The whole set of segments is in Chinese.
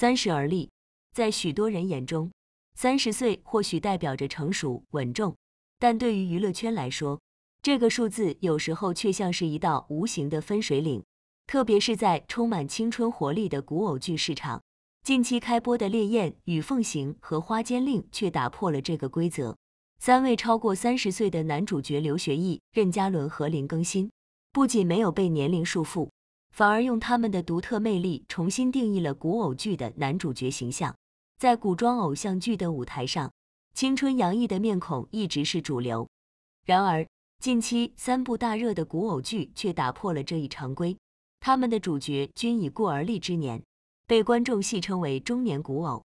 三十而立，在许多人眼中，三十岁或许代表着成熟稳重，但对于娱乐圈来说，这个数字有时候却像是一道无形的分水岭。特别是在充满青春活力的古偶剧市场，近期开播的《烈焰》《与凤行》和《花间令》却打破了这个规则。三位超过三十岁的男主角刘学义、任嘉伦和林更新，不仅没有被年龄束缚。反而用他们的独特魅力重新定义了古偶剧的男主角形象。在古装偶像剧的舞台上，青春洋溢的面孔一直是主流。然而，近期三部大热的古偶剧却打破了这一常规。他们的主角均已过而立之年，被观众戏称为“中年古偶”。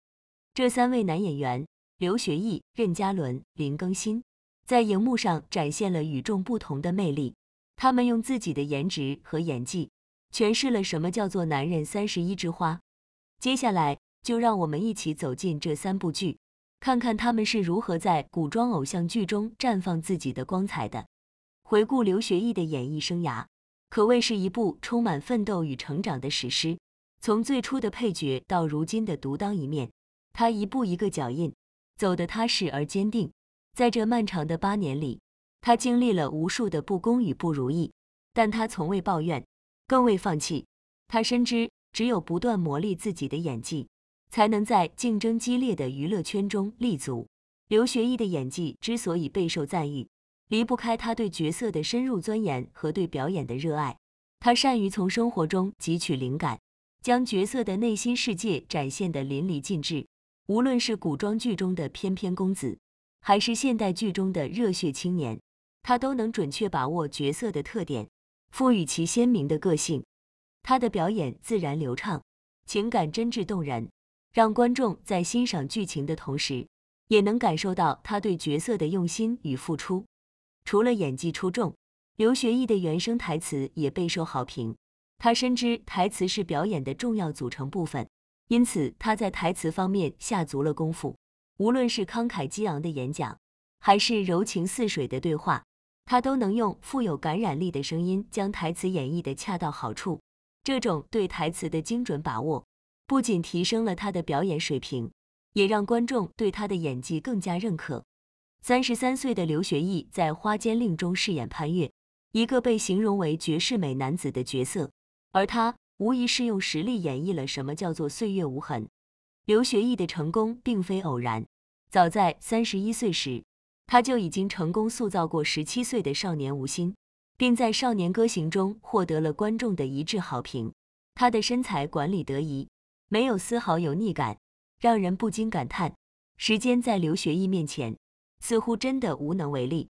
这三位男演员刘学义、任嘉伦、林更新，在荧幕上展现了与众不同的魅力。他们用自己的颜值和演技。诠释了什么叫做男人三十一枝花。接下来就让我们一起走进这三部剧，看看他们是如何在古装偶像剧中绽放自己的光彩的。回顾刘学义的演艺生涯，可谓是一部充满奋斗与成长的史诗。从最初的配角到如今的独当一面，他一步一个脚印，走得踏实而坚定。在这漫长的八年里，他经历了无数的不公与不如意，但他从未抱怨。更未放弃，他深知只有不断磨砺自己的演技，才能在竞争激烈的娱乐圈中立足。刘学义的演技之所以备受赞誉，离不开他对角色的深入钻研和对表演的热爱。他善于从生活中汲取灵感，将角色的内心世界展现得淋漓尽致。无论是古装剧中的翩翩公子，还是现代剧中的热血青年，他都能准确把握角色的特点。赋予其鲜明的个性，他的表演自然流畅，情感真挚动人，让观众在欣赏剧情的同时，也能感受到他对角色的用心与付出。除了演技出众，刘学义的原声台词也备受好评。他深知台词是表演的重要组成部分，因此他在台词方面下足了功夫。无论是慷慨激昂的演讲，还是柔情似水的对话。他都能用富有感染力的声音将台词演绎得恰到好处，这种对台词的精准把握，不仅提升了他的表演水平，也让观众对他的演技更加认可。三十三岁的刘学义在《花间令》中饰演潘越，一个被形容为绝世美男子的角色，而他无疑是用实力演绎了什么叫做岁月无痕。刘学义的成功并非偶然，早在三十一岁时。他就已经成功塑造过十七岁的少年吴昕，并在《少年歌行》中获得了观众的一致好评。他的身材管理得宜，没有丝毫油腻感，让人不禁感叹：时间在刘学义面前似乎真的无能为力。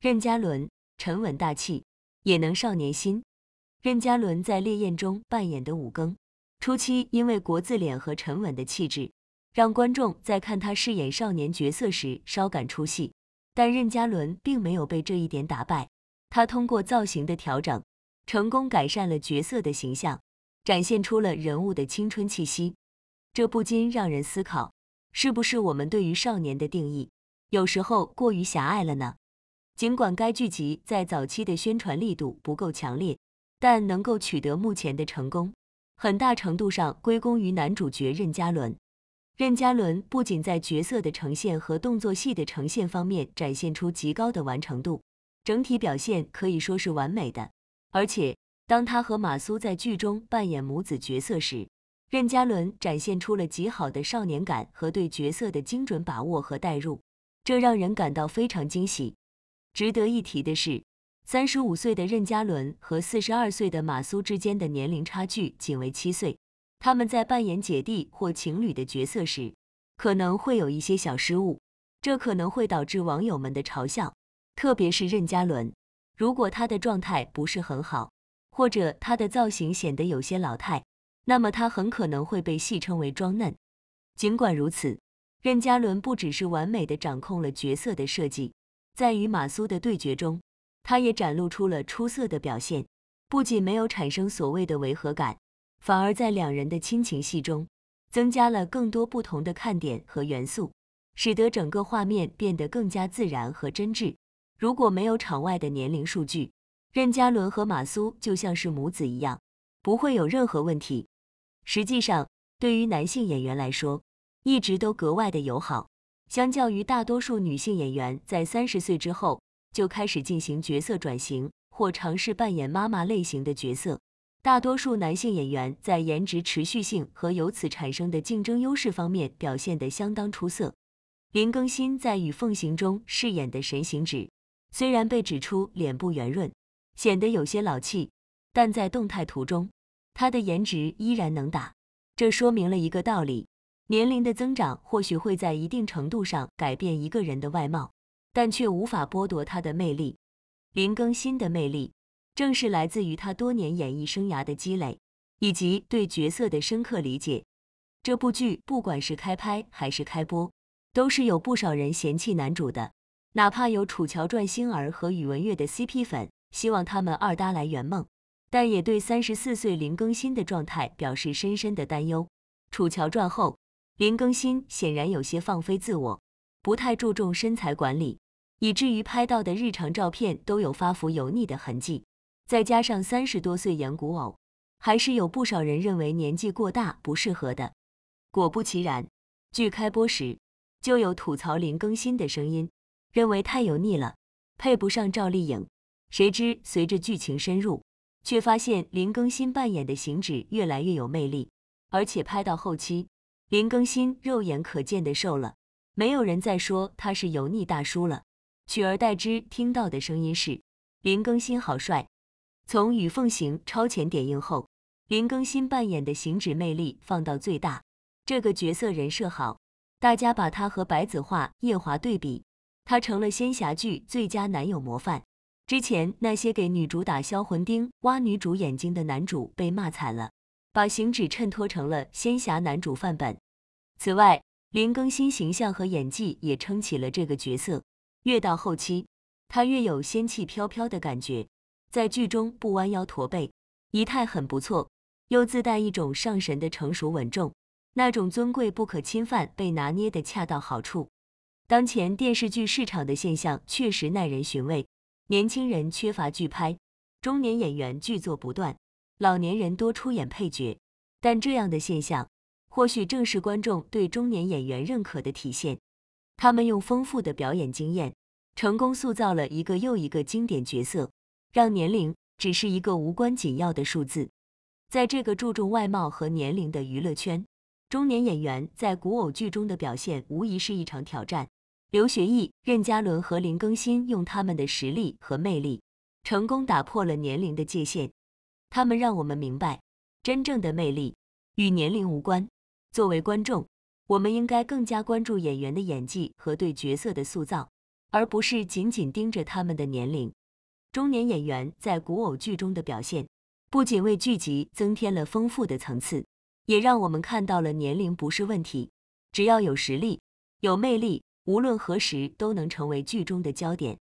任嘉伦沉稳大气，也能少年心。任嘉伦在《烈焰》中扮演的五更，初期因为国字脸和沉稳的气质，让观众在看他饰演少年角色时稍感出戏。但任嘉伦并没有被这一点打败，他通过造型的调整，成功改善了角色的形象，展现出了人物的青春气息。这不禁让人思考，是不是我们对于少年的定义，有时候过于狭隘了呢？尽管该剧集在早期的宣传力度不够强烈，但能够取得目前的成功，很大程度上归功于男主角任嘉伦。任嘉伦不仅在角色的呈现和动作戏的呈现方面展现出极高的完成度，整体表现可以说是完美的。而且，当他和马苏在剧中扮演母子角色时，任嘉伦展现出了极好的少年感和对角色的精准把握和代入，这让人感到非常惊喜。值得一提的是，三十五岁的任嘉伦和四十二岁的马苏之间的年龄差距仅为七岁。他们在扮演姐弟或情侣的角色时，可能会有一些小失误，这可能会导致网友们的嘲笑。特别是任嘉伦，如果他的状态不是很好，或者他的造型显得有些老态，那么他很可能会被戏称为“装嫩”。尽管如此，任嘉伦不只是完美的掌控了角色的设计，在与马苏的对决中，他也展露出了出色的表现，不仅没有产生所谓的违和感。反而在两人的亲情戏中，增加了更多不同的看点和元素，使得整个画面变得更加自然和真挚。如果没有场外的年龄数据，任嘉伦和马苏就像是母子一样，不会有任何问题。实际上，对于男性演员来说，一直都格外的友好。相较于大多数女性演员在三十岁之后就开始进行角色转型或尝试扮演妈妈类型的角色。大多数男性演员在颜值持续性和由此产生的竞争优势方面表现得相当出色。林更新在《与凤行》中饰演的神行指，虽然被指出脸部圆润，显得有些老气，但在动态图中，他的颜值依然能打。这说明了一个道理：年龄的增长或许会在一定程度上改变一个人的外貌，但却无法剥夺他的魅力。林更新的魅力。正是来自于他多年演艺生涯的积累，以及对角色的深刻理解。这部剧不管是开拍还是开播，都是有不少人嫌弃男主的。哪怕有《楚乔传》星儿和宇文玥的 CP 粉希望他们二搭来圆梦，但也对三十四岁林更新的状态表示深深的担忧。《楚乔传》后，林更新显然有些放飞自我，不太注重身材管理，以至于拍到的日常照片都有发福油腻的痕迹。再加上三十多岁演古偶，还是有不少人认为年纪过大不适合的。果不其然，剧开播时就有吐槽林更新的声音，认为太油腻了，配不上赵丽颖。谁知随着剧情深入，却发现林更新扮演的邢止越来越有魅力，而且拍到后期，林更新肉眼可见的瘦了，没有人再说他是油腻大叔了，取而代之听到的声音是林更新好帅。从《与凤行》超前点映后，林更新扮演的行止魅力放到最大，这个角色人设好，大家把他和白子画、夜华对比，他成了仙侠剧最佳男友模范。之前那些给女主打销魂钉、挖女主眼睛的男主被骂惨了，把行止衬托成了仙侠男主范本。此外，林更新形象和演技也撑起了这个角色，越到后期，他越有仙气飘飘的感觉。在剧中不弯腰驼背，仪态很不错，又自带一种上神的成熟稳重，那种尊贵不可侵犯被拿捏得恰到好处。当前电视剧市场的现象确实耐人寻味：年轻人缺乏剧拍，中年演员剧作不断，老年人多出演配角。但这样的现象，或许正是观众对中年演员认可的体现。他们用丰富的表演经验，成功塑造了一个又一个经典角色。让年龄只是一个无关紧要的数字。在这个注重外貌和年龄的娱乐圈，中年演员在古偶剧中的表现无疑是一场挑战。刘学义、任嘉伦和林更新用他们的实力和魅力，成功打破了年龄的界限。他们让我们明白，真正的魅力与年龄无关。作为观众，我们应该更加关注演员的演技和对角色的塑造，而不是紧紧盯着他们的年龄。中年演员在古偶剧中的表现，不仅为剧集增添了丰富的层次，也让我们看到了年龄不是问题，只要有实力、有魅力，无论何时都能成为剧中的焦点。